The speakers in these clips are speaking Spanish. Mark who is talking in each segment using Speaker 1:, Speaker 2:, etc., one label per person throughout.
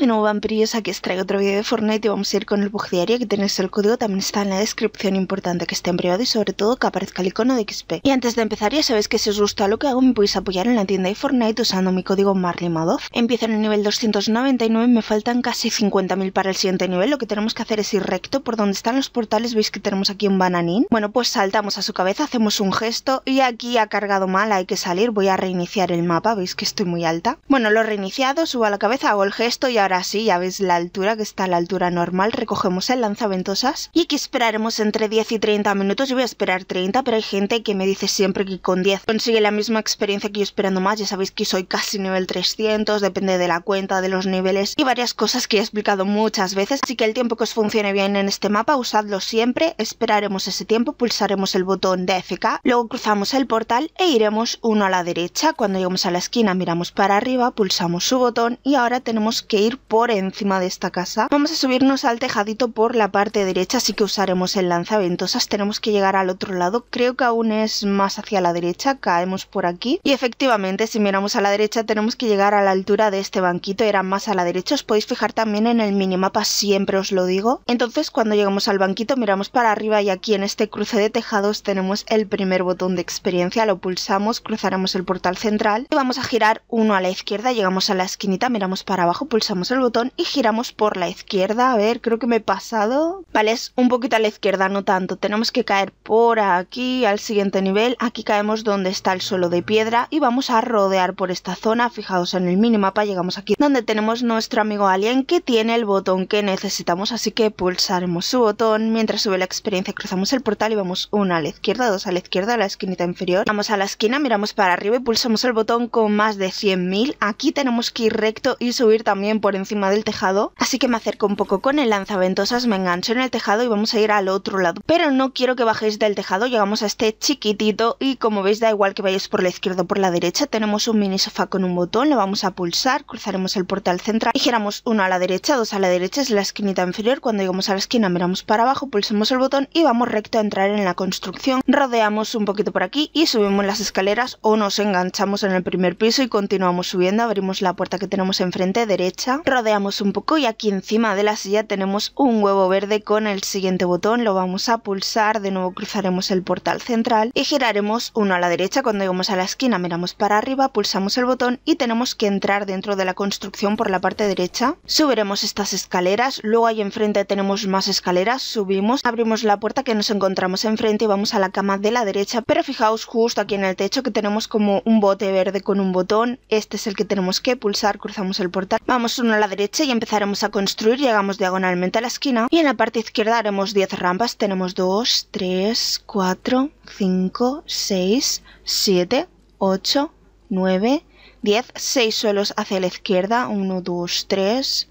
Speaker 1: de nuevo vampiros, aquí os traigo otro vídeo de Fortnite y vamos a ir con el bug diario que tenéis el código, también está en la descripción, importante que esté en privado y sobre todo que aparezca el icono de XP. Y antes de empezar ya sabéis que si os gusta lo que hago me podéis apoyar en la tienda de Fortnite usando mi código MARLIMADOF. Empiezo en el nivel 299, me faltan casi 50.000 para el siguiente nivel, lo que tenemos que hacer es ir recto por donde están los portales, veis que tenemos aquí un bananín. Bueno pues saltamos a su cabeza, hacemos un gesto y aquí ha cargado mal, hay que salir, voy a reiniciar el mapa, veis que estoy muy alta. Bueno lo he reiniciado, subo a la cabeza, hago el gesto y así, ya veis la altura, que está a la altura normal. Recogemos el lanzaventosas y aquí esperaremos entre 10 y 30 minutos. Yo voy a esperar 30, pero hay gente que me dice siempre que con 10 consigue la misma experiencia que yo esperando más. Ya sabéis que soy casi nivel 300, depende de la cuenta, de los niveles y varias cosas que he explicado muchas veces. Así que el tiempo que os funcione bien en este mapa, usadlo siempre. Esperaremos ese tiempo, pulsaremos el botón de FK, luego cruzamos el portal e iremos uno a la derecha. Cuando lleguemos a la esquina miramos para arriba, pulsamos su botón y ahora tenemos que ir por encima de esta casa. Vamos a subirnos al tejadito por la parte derecha, así que usaremos el lanzaventosas. Tenemos que llegar al otro lado, creo que aún es más hacia la derecha, caemos por aquí. Y efectivamente, si miramos a la derecha, tenemos que llegar a la altura de este banquito, era más a la derecha. Os podéis fijar también en el minimapa, siempre os lo digo. Entonces, cuando llegamos al banquito, miramos para arriba y aquí en este cruce de tejados tenemos el primer botón de experiencia, lo pulsamos, cruzaremos el portal central y vamos a girar uno a la izquierda, llegamos a la esquinita, miramos para abajo, pulsamos el botón y giramos por la izquierda. A ver, creo que me he pasado. Vale, es un poquito a la izquierda, no tanto. Tenemos que caer por aquí, al siguiente nivel. Aquí caemos donde está el suelo de piedra y vamos a rodear por esta zona. Fijaos en el minimapa, llegamos aquí donde tenemos nuestro amigo alien que tiene el botón que necesitamos. Así que pulsaremos su botón. Mientras sube la experiencia cruzamos el portal y vamos una a la izquierda, dos a la izquierda, a la esquinita inferior. Vamos a la esquina, miramos para arriba y pulsamos el botón con más de 100.000. Aquí tenemos que ir recto y subir también por encima del tejado, así que me acerco un poco con el lanzaventosas, me engancho en el tejado y vamos a ir al otro lado. Pero no quiero que bajéis del tejado, llegamos a este chiquitito y como veis da igual que vayáis por la izquierda o por la derecha, tenemos un mini sofá con un botón, lo vamos a pulsar, cruzaremos el portal central y giramos uno a la derecha, dos a la derecha, es la esquinita inferior, cuando llegamos a la esquina miramos para abajo, pulsamos el botón y vamos recto a entrar en la construcción, rodeamos un poquito por aquí y subimos las escaleras o nos enganchamos en el primer piso y continuamos subiendo, abrimos la puerta que tenemos enfrente derecha rodeamos un poco y aquí encima de la silla tenemos un huevo verde con el siguiente botón, lo vamos a pulsar, de nuevo cruzaremos el portal central y giraremos uno a la derecha, cuando lleguemos a la esquina miramos para arriba, pulsamos el botón y tenemos que entrar dentro de la construcción por la parte derecha, subiremos estas escaleras, luego ahí enfrente tenemos más escaleras, subimos, abrimos la puerta que nos encontramos enfrente y vamos a la cama de la derecha, pero fijaos justo aquí en el techo que tenemos como un bote verde con un botón, este es el que tenemos que pulsar, cruzamos el portal, vamos a la derecha y empezaremos a construir, llegamos diagonalmente a la esquina y en la parte izquierda haremos 10 rampas, tenemos 2, 3, 4, 5, 6, 7, 8, 9, 10, 6 suelos hacia la izquierda, 1, 2, 3,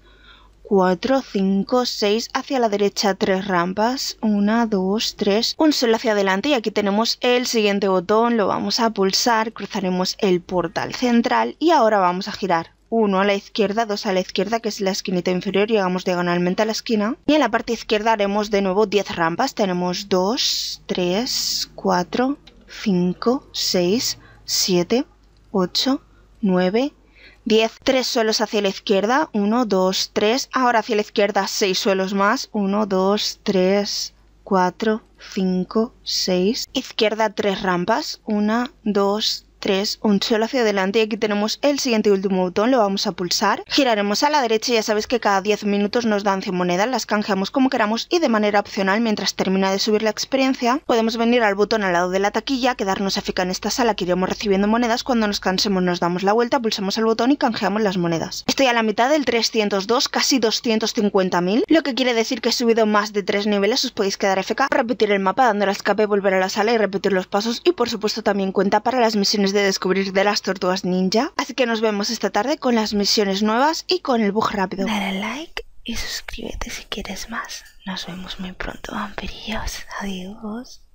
Speaker 1: 4, 5, 6, hacia la derecha 3 rampas, 1, 2, 3, un suelo hacia adelante y aquí tenemos el siguiente botón, lo vamos a pulsar, cruzaremos el portal central y ahora vamos a girar. 1 a la izquierda, 2 a la izquierda, que es la esquinita inferior, y llegamos diagonalmente a la esquina. Y en la parte izquierda haremos de nuevo 10 rampas. Tenemos 2, 3, 4, 5, 6, 7, 8, 9, 10, 3 suelos hacia la izquierda, 1, 2, 3, ahora hacia la izquierda 6 suelos más, 1, 2, 3, 4, 5, 6, izquierda 3 rampas, 1, 2, 3. 3, un solo hacia adelante y aquí tenemos el siguiente y último botón, lo vamos a pulsar. Giraremos a la derecha, ya sabes que cada 10 minutos nos dan 100 monedas, las canjeamos como queramos y de manera opcional mientras termina de subir la experiencia podemos venir al botón al lado de la taquilla, quedarnos a en esta sala que iremos recibiendo monedas, cuando nos cansemos nos damos la vuelta, pulsamos el botón y canjeamos las monedas. Estoy a la mitad del 302, casi 250.000, lo que quiere decir que he subido más de 3 niveles, os podéis quedar FK, repetir el mapa, dando la escape, volver a la sala y repetir los pasos y por supuesto también cuenta para las misiones de descubrir de las tortugas ninja. Así que nos vemos esta tarde con las misiones nuevas y con el bug rápido. Dale like y suscríbete si quieres más. Nos vemos muy pronto, vampirillos. Adiós.